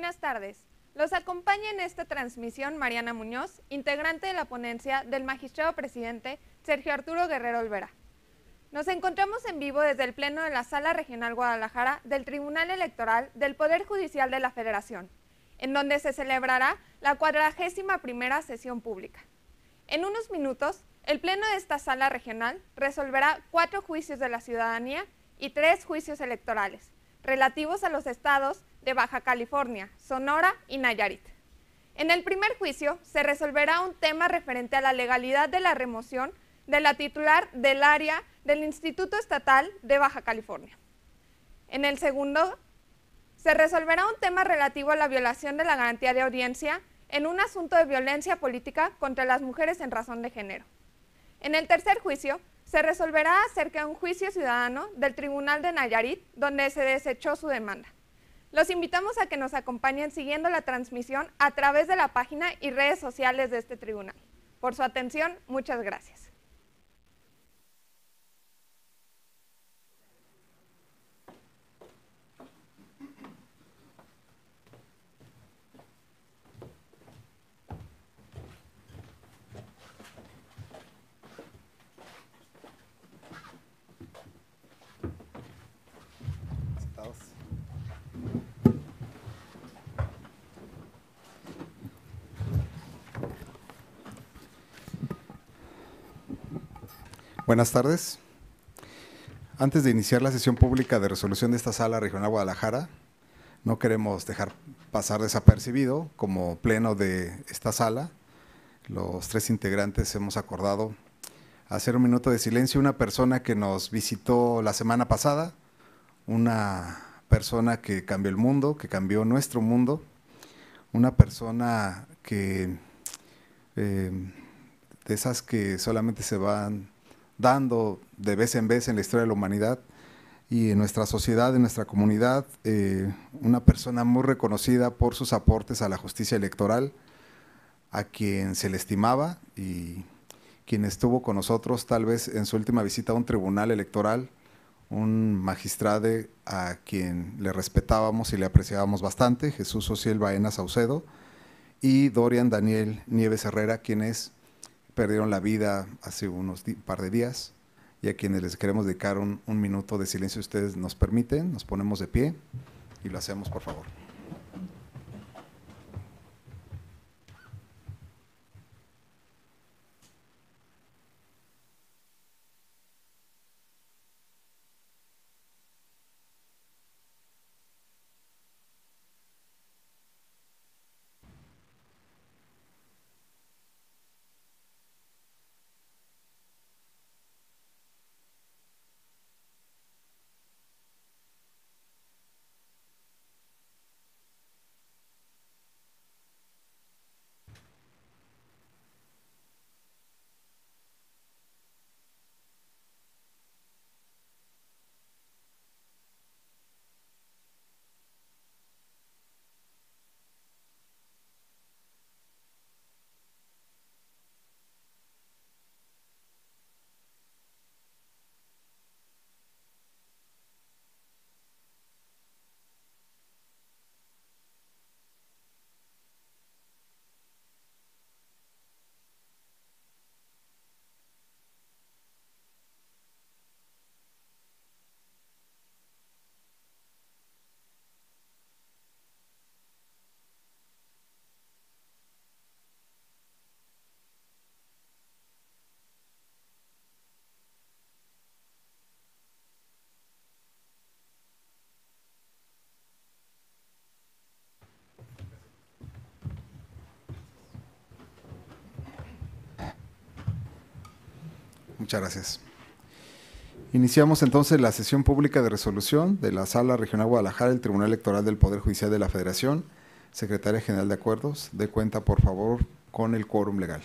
Buenas tardes. Los acompaña en esta transmisión Mariana Muñoz, integrante de la ponencia del magistrado presidente Sergio Arturo Guerrero Olvera. Nos encontramos en vivo desde el Pleno de la Sala Regional Guadalajara del Tribunal Electoral del Poder Judicial de la Federación, en donde se celebrará la cuadragésima primera sesión pública. En unos minutos, el Pleno de esta Sala Regional resolverá cuatro juicios de la ciudadanía y tres juicios electorales, relativos a los estados de Baja California, Sonora y Nayarit. En el primer juicio se resolverá un tema referente a la legalidad de la remoción de la titular del área del Instituto Estatal de Baja California. En el segundo, se resolverá un tema relativo a la violación de la garantía de audiencia en un asunto de violencia política contra las mujeres en razón de género. En el tercer juicio, se resolverá acerca de un juicio ciudadano del Tribunal de Nayarit, donde se desechó su demanda. Los invitamos a que nos acompañen siguiendo la transmisión a través de la página y redes sociales de este tribunal. Por su atención, muchas gracias. Buenas tardes. Antes de iniciar la sesión pública de resolución de esta sala regional Guadalajara, no queremos dejar pasar desapercibido como pleno de esta sala. Los tres integrantes hemos acordado hacer un minuto de silencio. Una persona que nos visitó la semana pasada, una persona que cambió el mundo, que cambió nuestro mundo, una persona que eh, de esas que solamente se van dando de vez en vez en la historia de la humanidad y en nuestra sociedad, en nuestra comunidad, eh, una persona muy reconocida por sus aportes a la justicia electoral, a quien se le estimaba y quien estuvo con nosotros tal vez en su última visita a un tribunal electoral, un magistrado a quien le respetábamos y le apreciábamos bastante, Jesús Ociel Baena Saucedo, y Dorian Daniel Nieves Herrera, quien es perdieron la vida hace unos par de días y a quienes les queremos dedicar un, minuto de silencio, ustedes nos permiten, nos ponemos de pie y lo hacemos, por favor. Muchas gracias. Iniciamos entonces la sesión pública de resolución de la Sala Regional Guadalajara del Tribunal Electoral del Poder Judicial de la Federación. Secretaria General de Acuerdos, de cuenta por favor con el quórum legal.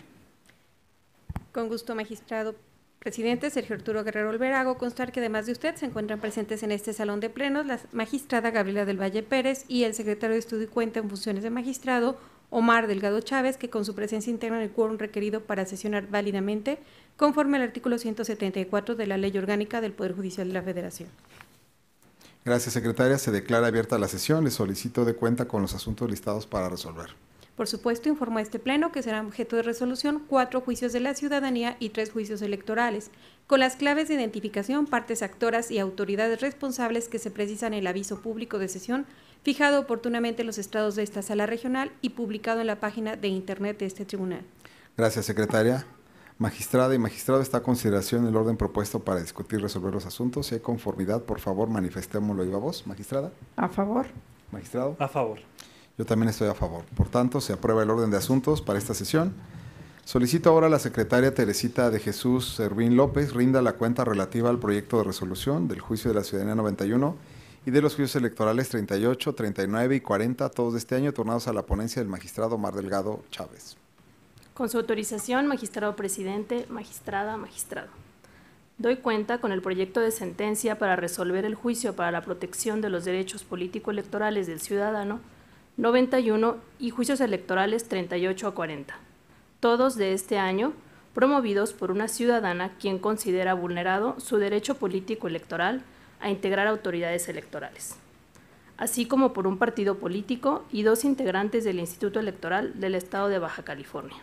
Con gusto, magistrado. Presidente Sergio Arturo Guerrero Olvera, hago constar que además de usted se encuentran presentes en este salón de plenos la magistrada Gabriela del Valle Pérez y el secretario de Estudio y Cuenta en funciones de magistrado, Omar Delgado Chávez, que con su presencia interna en el quórum requerido para sesionar válidamente conforme al artículo 174 de la Ley Orgánica del Poder Judicial de la Federación. Gracias, secretaria. Se declara abierta la sesión. Le solicito de cuenta con los asuntos listados para resolver. Por supuesto, informo a este Pleno que serán objeto de resolución cuatro juicios de la ciudadanía y tres juicios electorales, con las claves de identificación, partes actoras y autoridades responsables que se precisan en el aviso público de sesión, fijado oportunamente en los estados de esta sala regional y publicado en la página de Internet de este tribunal. Gracias, secretaria. Magistrada y magistrado, está a consideración el orden propuesto para discutir y resolver los asuntos. Si hay conformidad, por favor, manifestémoslo. a voz, magistrada? A favor. ¿Magistrado? A favor. Yo también estoy a favor. Por tanto, se aprueba el orden de asuntos para esta sesión. Solicito ahora a la secretaria Teresita de Jesús Servín López rinda la cuenta relativa al proyecto de resolución del juicio de la ciudadanía 91 y de los juicios electorales 38, 39 y 40, todos de este año, tornados a la ponencia del magistrado Mar Delgado Chávez. Con su autorización, magistrado presidente, magistrada, magistrado. Doy cuenta con el proyecto de sentencia para resolver el juicio para la protección de los derechos político-electorales del ciudadano 91 y juicios electorales 38 a 40, todos de este año promovidos por una ciudadana quien considera vulnerado su derecho político-electoral a integrar autoridades electorales, así como por un partido político y dos integrantes del Instituto Electoral del Estado de Baja California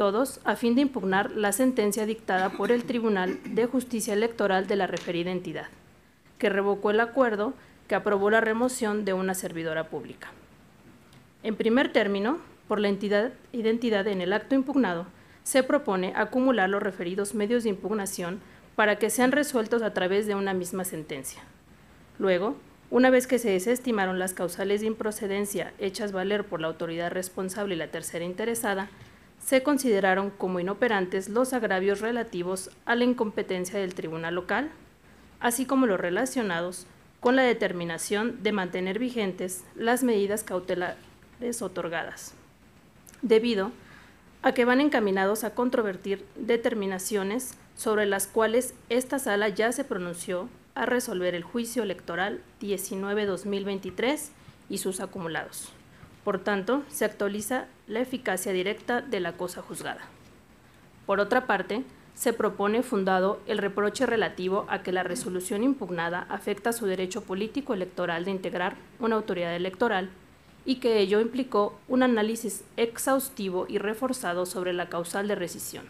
todos a fin de impugnar la sentencia dictada por el Tribunal de Justicia Electoral de la referida entidad, que revocó el acuerdo que aprobó la remoción de una servidora pública. En primer término, por la entidad, identidad en el acto impugnado, se propone acumular los referidos medios de impugnación para que sean resueltos a través de una misma sentencia. Luego, una vez que se desestimaron las causales de improcedencia hechas valer por la autoridad responsable y la tercera interesada, se consideraron como inoperantes los agravios relativos a la incompetencia del tribunal local, así como los relacionados con la determinación de mantener vigentes las medidas cautelares otorgadas, debido a que van encaminados a controvertir determinaciones sobre las cuales esta sala ya se pronunció a resolver el juicio electoral 19-2023 y sus acumulados. Por tanto, se actualiza la eficacia directa de la cosa juzgada. Por otra parte, se propone fundado el reproche relativo a que la resolución impugnada afecta su derecho político electoral de integrar una autoridad electoral y que ello implicó un análisis exhaustivo y reforzado sobre la causal de rescisión.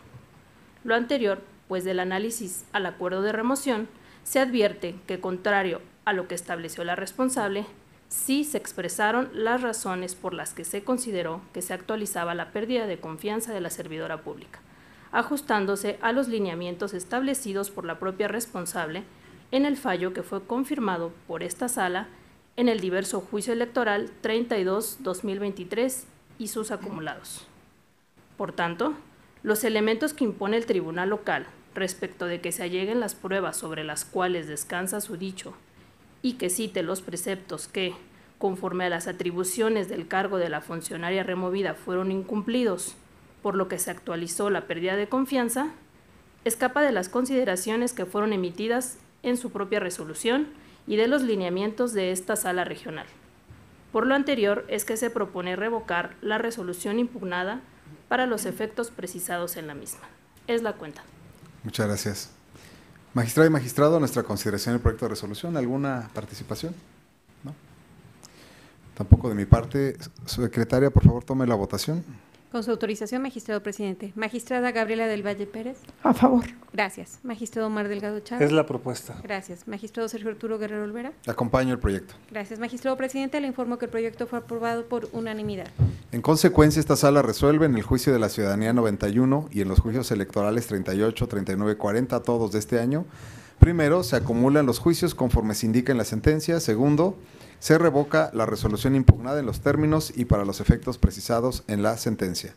Lo anterior, pues del análisis al acuerdo de remoción, se advierte que, contrario a lo que estableció la responsable, sí se expresaron las razones por las que se consideró que se actualizaba la pérdida de confianza de la servidora pública, ajustándose a los lineamientos establecidos por la propia responsable en el fallo que fue confirmado por esta sala en el diverso juicio electoral 32-2023 y sus acumulados. Por tanto, los elementos que impone el Tribunal Local respecto de que se alleguen las pruebas sobre las cuales descansa su dicho y que cite los preceptos que, conforme a las atribuciones del cargo de la funcionaria removida, fueron incumplidos, por lo que se actualizó la pérdida de confianza, escapa de las consideraciones que fueron emitidas en su propia resolución y de los lineamientos de esta sala regional. Por lo anterior es que se propone revocar la resolución impugnada para los efectos precisados en la misma. Es la cuenta. Muchas gracias. Magistrado y magistrado, nuestra consideración del proyecto de resolución. ¿Alguna participación? No. Tampoco de mi parte. Secretaria, por favor, tome la votación. Con su autorización, magistrado presidente. Magistrada Gabriela del Valle Pérez. A favor. Gracias. Magistrado Omar Delgado Chávez. Es la propuesta. Gracias. Magistrado Sergio Arturo Guerrero Olvera. Acompaño el proyecto. Gracias. Magistrado presidente, le informo que el proyecto fue aprobado por unanimidad. En consecuencia, esta sala resuelve en el juicio de la ciudadanía 91 y en los juicios electorales 38, 39 40, todos de este año Primero, se acumulan los juicios conforme se indica en la sentencia. Segundo, se revoca la resolución impugnada en los términos y para los efectos precisados en la sentencia.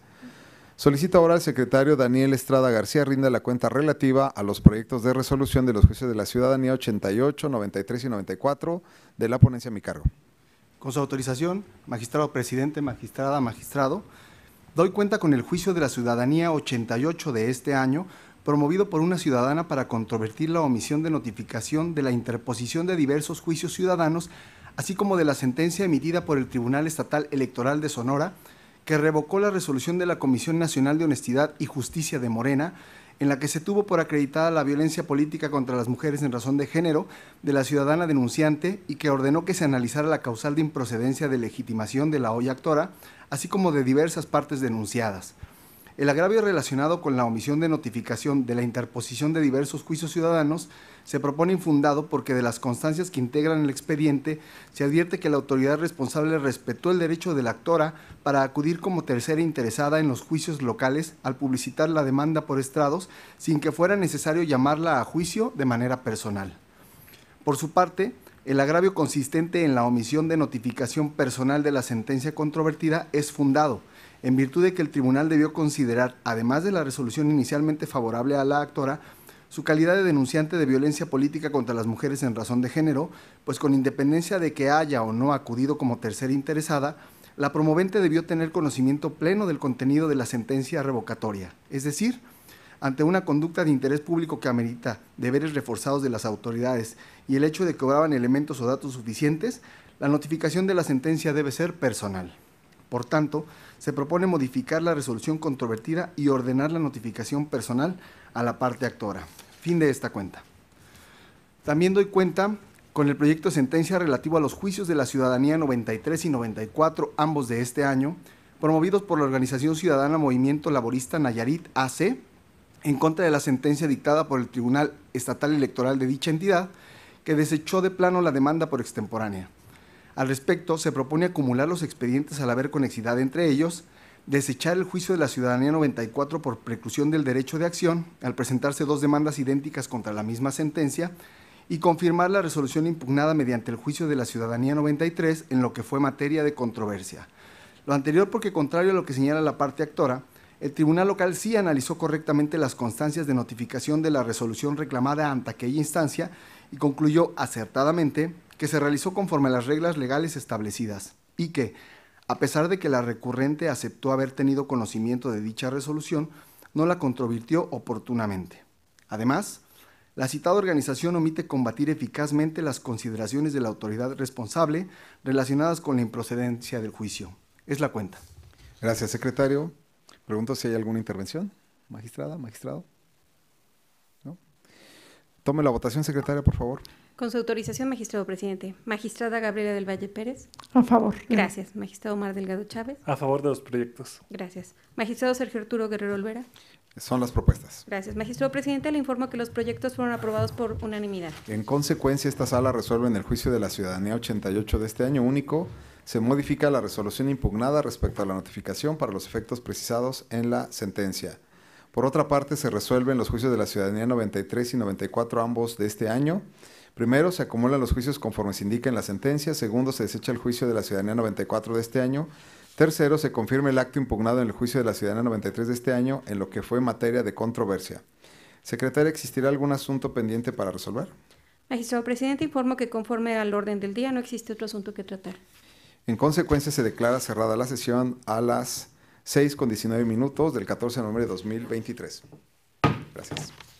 Solicito ahora al secretario Daniel Estrada García rinda la cuenta relativa a los proyectos de resolución de los juicios de la ciudadanía 88, 93 y 94 de la ponencia a mi cargo. Con su autorización, magistrado presidente, magistrada, magistrado, doy cuenta con el juicio de la ciudadanía 88 de este año, promovido por una ciudadana para controvertir la omisión de notificación de la interposición de diversos juicios ciudadanos, así como de la sentencia emitida por el Tribunal Estatal Electoral de Sonora, que revocó la resolución de la Comisión Nacional de Honestidad y Justicia de Morena, en la que se tuvo por acreditada la violencia política contra las mujeres en razón de género de la ciudadana denunciante y que ordenó que se analizara la causal de improcedencia de legitimación de la hoy actora, así como de diversas partes denunciadas el agravio relacionado con la omisión de notificación de la interposición de diversos juicios ciudadanos se propone infundado porque de las constancias que integran el expediente se advierte que la autoridad responsable respetó el derecho de la actora para acudir como tercera interesada en los juicios locales al publicitar la demanda por estrados sin que fuera necesario llamarla a juicio de manera personal. Por su parte, el agravio consistente en la omisión de notificación personal de la sentencia controvertida es fundado en virtud de que el tribunal debió considerar, además de la resolución inicialmente favorable a la actora, su calidad de denunciante de violencia política contra las mujeres en razón de género, pues con independencia de que haya o no acudido como tercera interesada, la promovente debió tener conocimiento pleno del contenido de la sentencia revocatoria, es decir, ante una conducta de interés público que amerita deberes reforzados de las autoridades y el hecho de que obraban elementos o datos suficientes, la notificación de la sentencia debe ser personal. Por tanto, se propone modificar la resolución controvertida y ordenar la notificación personal a la parte actora. Fin de esta cuenta. También doy cuenta con el proyecto de sentencia relativo a los juicios de la ciudadanía 93 y 94, ambos de este año, promovidos por la Organización Ciudadana Movimiento Laborista Nayarit AC, en contra de la sentencia dictada por el Tribunal Estatal Electoral de dicha entidad, que desechó de plano la demanda por extemporánea. Al respecto, se propone acumular los expedientes al haber conexidad entre ellos, desechar el juicio de la ciudadanía 94 por preclusión del derecho de acción al presentarse dos demandas idénticas contra la misma sentencia y confirmar la resolución impugnada mediante el juicio de la ciudadanía 93 en lo que fue materia de controversia. Lo anterior porque contrario a lo que señala la parte actora, el Tribunal Local sí analizó correctamente las constancias de notificación de la resolución reclamada ante aquella instancia y concluyó acertadamente que se realizó conforme a las reglas legales establecidas y que, a pesar de que la recurrente aceptó haber tenido conocimiento de dicha resolución, no la controvirtió oportunamente. Además, la citada organización omite combatir eficazmente las consideraciones de la autoridad responsable relacionadas con la improcedencia del juicio. Es la cuenta. Gracias, secretario. Pregunto si hay alguna intervención. Magistrada, magistrado. ¿No? Tome la votación, secretaria, por favor. Con su autorización, magistrado presidente. Magistrada Gabriela del Valle Pérez. A favor. Gracias. Magistrado Omar Delgado Chávez. A favor de los proyectos. Gracias. Magistrado Sergio Arturo Guerrero Olvera. Son las propuestas. Gracias. Magistrado presidente, le informo que los proyectos fueron aprobados por unanimidad. En consecuencia, esta sala resuelve en el juicio de la ciudadanía 88 de este año único. Se modifica la resolución impugnada respecto a la notificación para los efectos precisados en la sentencia. Por otra parte, se resuelven los juicios de la ciudadanía 93 y 94 ambos de este año Primero, se acumulan los juicios conforme se indica en la sentencia. Segundo, se desecha el juicio de la ciudadanía 94 de este año. Tercero, se confirma el acto impugnado en el juicio de la ciudadanía 93 de este año en lo que fue materia de controversia. Secretaria, ¿existirá algún asunto pendiente para resolver? Magistrado presidente, informo que conforme al orden del día no existe otro asunto que tratar. En consecuencia, se declara cerrada la sesión a las 6 con 19 minutos del 14 de noviembre de 2023. Gracias.